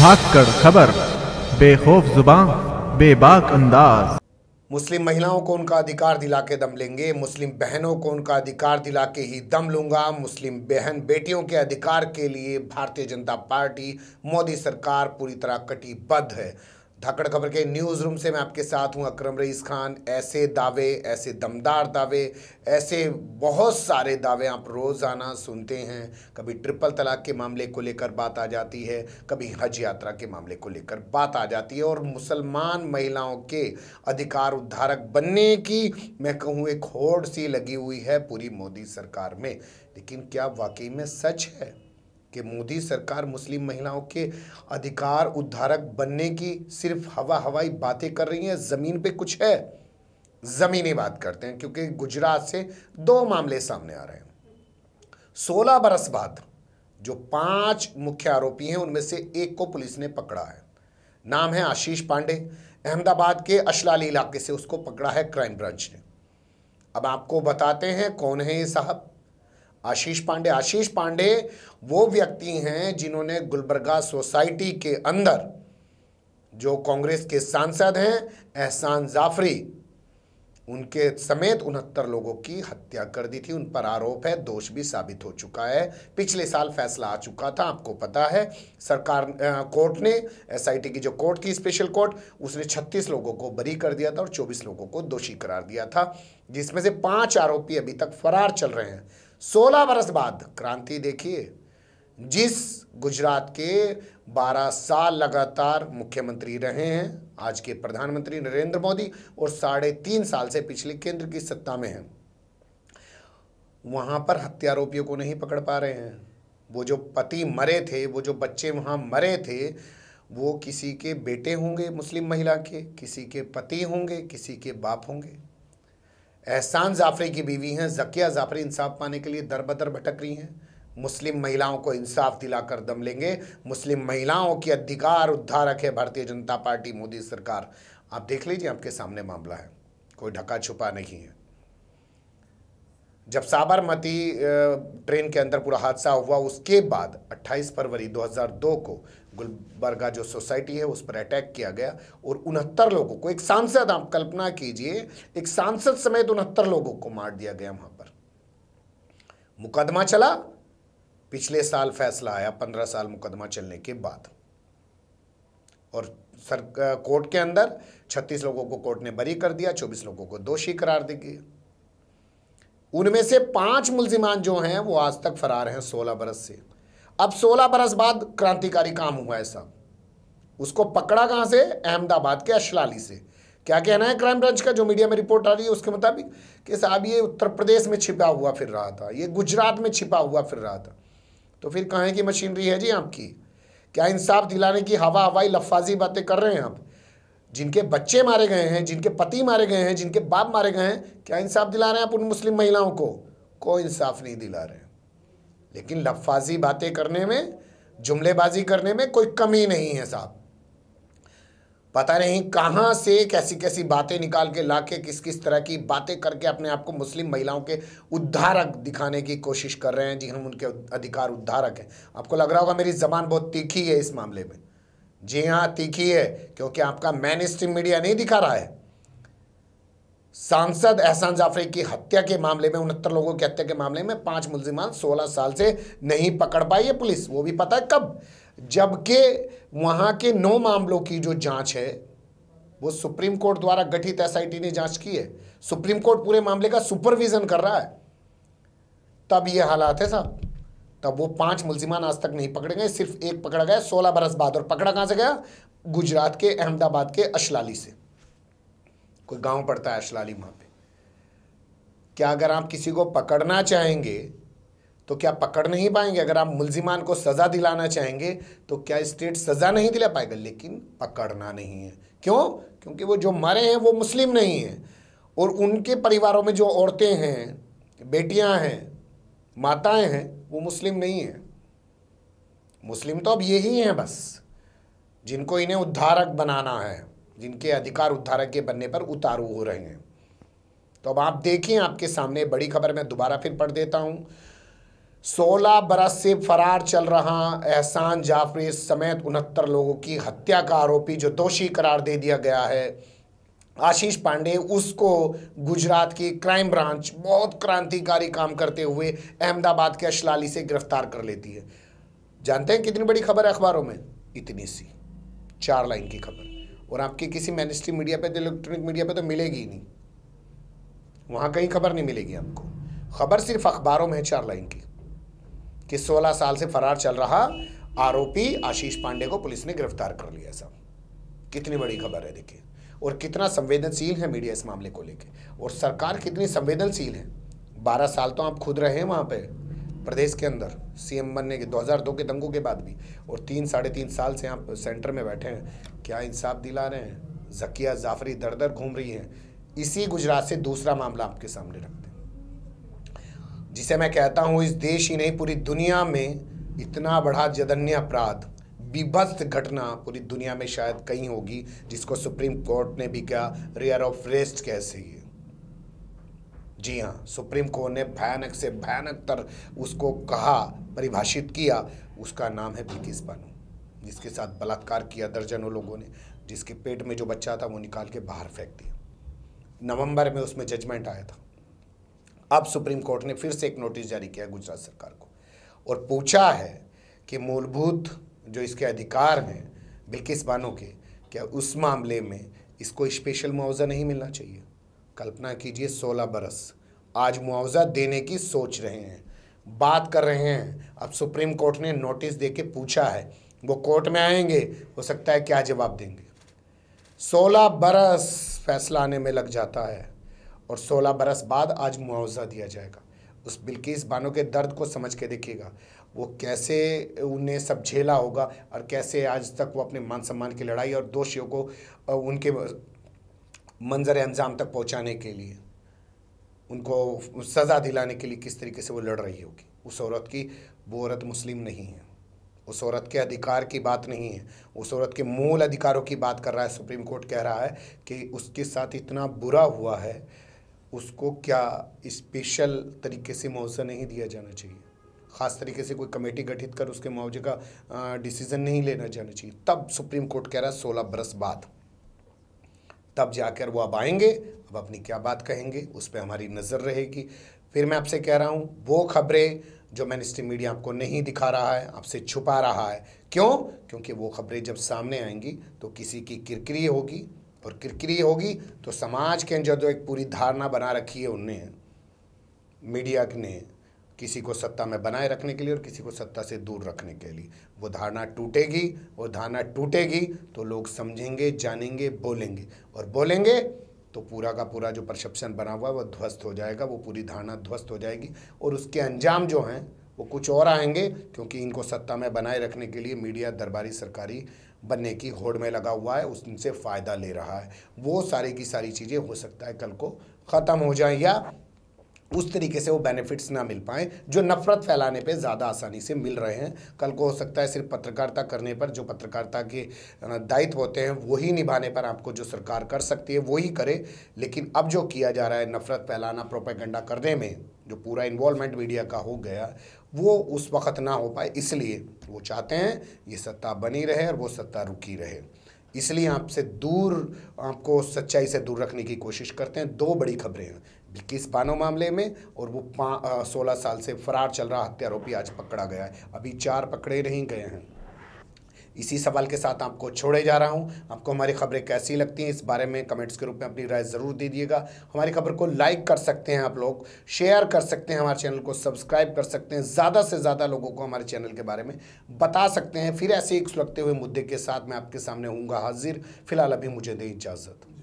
धाक कर खबर बेखौफ जुबान बेबाक अंदाज मुस्लिम महिलाओं को उनका अधिकार दिला के दम लेंगे मुस्लिम बहनों को उनका अधिकार दिला के ही दम लूंगा मुस्लिम बहन बेटियों के अधिकार के लिए भारतीय जनता पार्टी मोदी सरकार पूरी तरह कटिबद्ध है धाकड़ खबर के न्यूज़ रूम से मैं आपके साथ हूं अकरम रईस खान ऐसे दावे ऐसे दमदार दावे ऐसे बहुत सारे दावे आप रोज़ाना सुनते हैं कभी ट्रिपल तलाक के मामले को लेकर बात आ जाती है कभी हज यात्रा के मामले को लेकर बात आ जाती है और मुसलमान महिलाओं के अधिकार उद्धारक बनने की मैं कहूँ एक होड़ सी लगी हुई है पूरी मोदी सरकार में लेकिन क्या वाकई में सच है कि मोदी सरकार मुस्लिम महिलाओं के अधिकार उद्धारक बनने की सिर्फ हवा हवाई बातें कर रही हैं ज़मीन पे कुछ है ज़मीनी बात करते हैं क्योंकि गुजरात से दो मामले सामने आ रहे हैं सोलह बरस बाद जो पांच मुख्य आरोपी हैं उनमें से एक को पुलिस ने पकड़ा है नाम है आशीष पांडे अहमदाबाद के अशलाली इलाके से उसको पकड़ा है क्राइम ब्रांच ने अब आपको बताते हैं कौन है ये साहब आशीष पांडे आशीष पांडे वो व्यक्ति हैं जिन्होंने गुलबर्गा सोसाइटी के अंदर जो कांग्रेस के सांसद हैं एहसान जाफरी उनके समेत उनहत्तर लोगों की हत्या कर दी थी उन पर आरोप है दोष भी साबित हो चुका है पिछले साल फैसला आ चुका था आपको पता है सरकार कोर्ट ने एसआईटी की जो कोर्ट थी स्पेशल कोर्ट उसने 36 लोगों को बरी कर दिया था और 24 लोगों को दोषी करार दिया था जिसमें से पांच आरोपी अभी तक फरार चल रहे हैं सोलह बरस बाद क्रांति देखिए जिस गुजरात के 12 साल लगातार मुख्यमंत्री रहे हैं आज के प्रधानमंत्री नरेंद्र मोदी और साढ़े तीन साल से पिछले केंद्र की सत्ता में हैं वहाँ पर हत्यारोपियों को नहीं पकड़ पा रहे हैं वो जो पति मरे थे वो जो बच्चे वहाँ मरे थे वो किसी के बेटे होंगे मुस्लिम महिला के किसी के पति होंगे किसी के बाप होंगे एहसान जाफरी की बीवी हैं जकिया जाफरी इंसाफ पाने के लिए दर बदर भटक रही हैं मुस्लिम महिलाओं को इंसाफ दिलाकर दम लेंगे मुस्लिम महिलाओं के अधिकार उद्धारक है भारतीय जनता पार्टी मोदी सरकार आप देख लीजिए आपके सामने मामला है कोई ढका छुपा नहीं है जब साबरमती ट्रेन के अंदर पूरा हादसा हुआ उसके बाद 28 फरवरी 2002 को गुलबर्गा जो सोसाइटी है उस पर अटैक किया गया और उनहत्तर लोगों को एक सांसद आप कल्पना कीजिए एक सांसद समेत उनहत्तर लोगों को मार दिया गया वहां पर मुकदमा चला पिछले साल फैसला आया पंद्रह साल मुकदमा चलने के बाद और सर कोर्ट के अंदर छत्तीस लोगों को कोर्ट ने बरी कर दिया चौबीस लोगों को दोषी करार दे गई उनमें से पांच मुलजिमान जो हैं वो आज तक फरार हैं सोलह बरस से अब 16 बरस बाद क्रांतिकारी काम हुआ है साहब उसको पकड़ा कहाँ से अहमदाबाद के अशलाली से क्या कहना है क्राइम ब्रांच का जो मीडिया में रिपोर्ट आ रही है उसके मुताबिक कि साहब ये उत्तर प्रदेश में छिपा हुआ फिर रहा था ये गुजरात में छिपा हुआ फिर रहा था तो फिर कहाँ की मशीनरी है जी आपकी क्या इंसाफ दिलाने की हवा हवाई लफाजी बातें कर रहे हैं आप जिनके बच्चे मारे गए हैं जिनके पति मारे गए हैं जिनके बाप मारे गए हैं क्या इंसाफ दिला रहे हैं आप उन मुस्लिम महिलाओं को कोई इंसाफ नहीं दिला रहे हैं लेकिन लफाजी बातें करने में जुमलेबाजी करने में कोई कमी नहीं है साहब पता नहीं कहाँ से कैसी कैसी बातें निकाल के ला के किस किस तरह की बातें करके अपने आप को मुस्लिम महिलाओं के उद्धारक दिखाने की कोशिश कर रहे हैं जी हम उनके अधिकार उद्धारक हैं आपको लग रहा होगा मेरी ज़बान बहुत तीखी है इस मामले में जी हाँ तीखी है क्योंकि आपका मैन स्ट्रीम मीडिया नहीं दिखा रहा है सांसद एहसान जाफरी की हत्या के मामले में उनहत्तर लोगों की हत्या के मामले में पांच मुलजिमान 16 साल से नहीं पकड़ पाई है पुलिस वो भी पता है कब जबकि वहां के नौ मामलों की जो जांच है वो सुप्रीम कोर्ट द्वारा गठित एसआईटी ने जांच की है सुप्रीम कोर्ट पूरे मामले का सुपरविजन कर रहा है तब ये हालात है साहब तब वो पांच मुलजिमान आज तक नहीं पकड़े गए सिर्फ एक पकड़ा गया सोलह बरस बाद और पकड़ा कहां से गया गुजरात के अहमदाबाद के अशलाली से कोई गांव पड़ता है अशलाली वहां पे क्या अगर आप किसी को पकड़ना चाहेंगे तो क्या पकड़ नहीं पाएंगे अगर आप मुलजिमान को सज़ा दिलाना चाहेंगे तो क्या स्टेट सज़ा नहीं दिला पाएगा लेकिन पकड़ना नहीं है क्यों क्योंकि वो जो मरे हैं वो मुस्लिम नहीं हैं और उनके परिवारों में जो औरतें हैं बेटियां हैं माताएं हैं वो मुस्लिम नहीं हैं मुस्लिम तो अब यही हैं बस जिनको इन्हें उद्धारक बनाना है जिनके अधिकार उद्धारक के बनने पर उतारू हो रहे हैं तो अब आप देखें आपके सामने बड़ी खबर मैं दोबारा फिर पढ़ देता हूँ सोलह बरस से फरार चल रहा एहसान जाफरी समेत उनहत्तर लोगों की हत्या का आरोपी जो दोषी करार दे दिया गया है आशीष पांडे उसको गुजरात की क्राइम ब्रांच बहुत क्रांतिकारी काम करते हुए अहमदाबाद के अशलाली से गिरफ्तार कर लेती है जानते हैं कितनी बड़ी खबर है अखबारों में इतनी सी चार लाइन की खबर और आपके किसी मैनिस्ट्री मीडिया पे तो इलेक्ट्रॉनिक मीडिया पे तो मिलेगी ही नहीं वहाँ कहीं खबर नहीं मिलेगी आपको खबर सिर्फ अखबारों में है चार लाइन की कि 16 साल से फरार चल रहा आरोपी आशीष पांडे को पुलिस ने गिरफ्तार कर लिया सब कितनी बड़ी खबर है देखिए और कितना संवेदनशील है मीडिया इस मामले को लेकर और सरकार कितनी संवेदनशील है बारह साल तो आप खुद रहे हैं वहाँ पर प्रदेश के अंदर सीएम बनने के 2002 के दंगों के बाद भी और तीन साढ़े तीन साल से आप सेंटर में बैठे हैं क्या इंसाफ दिला रहे हैं जकिया जाफरी दर दर घूम रही हैं इसी गुजरात से दूसरा मामला आपके सामने रखते हैं जिसे मैं कहता हूँ इस देश ही नहीं पूरी दुनिया में इतना बड़ा जदन्य अपराध विभस्त घटना पूरी दुनिया में शायद कहीं होगी जिसको सुप्रीम कोर्ट ने भी कहा रेयर ऑफ रेस्ट कैसे है जी हाँ सुप्रीम कोर्ट ने भयानक से भयानक तर उसको कहा परिभाषित किया उसका नाम है प्रीतिश बानू जिसके साथ बलात्कार किया दर्जनों लोगों ने जिसके पेट में जो बच्चा था वो निकाल के बाहर फेंक दिया नवंबर में उसमें जजमेंट आया था अब सुप्रीम कोर्ट ने फिर से एक नोटिस जारी किया गुजरात सरकार को और पूछा है कि मूलभूत जो इसके अधिकार हैं बिल्किस बानो के क्या उस मामले में इसको स्पेशल मुआवजा नहीं मिलना चाहिए कल्पना कीजिए सोलह बरस आज मुआवजा देने की सोच रहे हैं बात कर रहे हैं अब सुप्रीम कोर्ट ने नोटिस दे के पूछा है वो कोर्ट में आएंगे हो सकता है क्या जवाब देंगे सोलह बरस फैसला आने में लग जाता है और सोलह बरस बाद आज मुआवजा दिया जाएगा उस बिल्किस बानो के दर्द को समझ के देखिएगा वो कैसे उन्हें सब झेला होगा और कैसे आज तक वो अपने मान सम्मान की लड़ाई और दोषियों को उनके मंजर अंजाम तक पहुंचाने के लिए उनको सज़ा दिलाने के लिए किस तरीके से वो लड़ रही होगी उस औरत की वो औरत मुस्लिम नहीं है उस औरत के अधिकार की बात नहीं है उस औरत के मूल अधिकारों की बात कर रहा है सुप्रीम कोर्ट कह रहा है कि उसके साथ इतना बुरा हुआ है उसको क्या स्पेशल तरीके से मुआवजा नहीं दिया जाना चाहिए ख़ास तरीके से कोई कमेटी गठित कर उसके मुआवजे का डिसीज़न नहीं लेना जाना चाहिए तब सुप्रीम कोर्ट कह रहा है सोलह बरस बाद तब जाकर वो अब आएंगे अब अपनी क्या बात कहेंगे उस पर हमारी नज़र रहेगी फिर मैं आपसे कह रहा हूँ वो खबरें जो मैं स्ट्रीम मीडिया आपको नहीं दिखा रहा है आपसे छुपा रहा है क्यों क्योंकि वो खबरें जब सामने आएंगी तो किसी की किरकिरी होगी और किरकिरी होगी तो समाज के अंदर जो एक पूरी धारणा बना रखी है उनने मीडिया ने किसी को सत्ता में बनाए रखने के लिए और किसी को सत्ता से दूर रखने के लिए वो धारणा टूटेगी वो धारणा टूटेगी तो लोग समझेंगे जानेंगे बोलेंगे और बोलेंगे तो पूरा का पूरा जो परसेप्शन बना हुआ है वो ध्वस्त हो जाएगा वो पूरी धारणा ध्वस्त हो जाएगी और उसके अंजाम जो हैं वो कुछ और आएंगे क्योंकि इनको सत्ता में बनाए रखने के लिए मीडिया दरबारी सरकारी बनने की होड़ में लगा हुआ है उससे फ़ायदा ले रहा है वो सारी की सारी चीज़ें हो सकता है कल को ख़त्म हो जाए या उस तरीके से वो बेनिफिट्स ना मिल पाएँ जो नफ़रत फैलाने पे ज़्यादा आसानी से मिल रहे हैं कल को हो सकता है सिर्फ पत्रकारिता करने पर जो पत्रकारिता के दायित्व होते हैं वही निभाने पर आपको जो सरकार कर सकती है वही करे लेकिन अब जो किया जा रहा है नफ़रत फैलाना प्रोपेगेंडा करने में जो पूरा इन्वॉल्वमेंट मीडिया का हो गया वो उस वक्त ना हो पाए इसलिए वो चाहते हैं ये सत्ता बनी रहे और वो सत्ता रुकी रहे इसलिए आपसे दूर आपको सच्चाई से दूर रखने की कोशिश करते हैं दो बड़ी खबरें हैं इक्कीस बानो मामले में और वो पा सोलह साल से फरार चल रहा हत्या आरोपी आज पकड़ा गया है अभी चार पकड़े नहीं गए हैं इसी सवाल के साथ आपको छोड़े जा रहा हूँ आपको हमारी खबरें कैसी लगती हैं इस बारे में कमेंट्स के रूप में अपनी राय ज़रूर दे दिएगा हमारी खबर को लाइक कर सकते हैं आप लोग शेयर कर सकते हैं हमारे चैनल को सब्सक्राइब कर सकते हैं ज़्यादा से ज़्यादा लोगों को हमारे चैनल के बारे में बता सकते हैं फिर ऐसे एक सुलगते हुए मुद्दे के साथ मैं आपके सामने हूँगा हाजिर फिलहाल अभी मुझे दें इजाज़त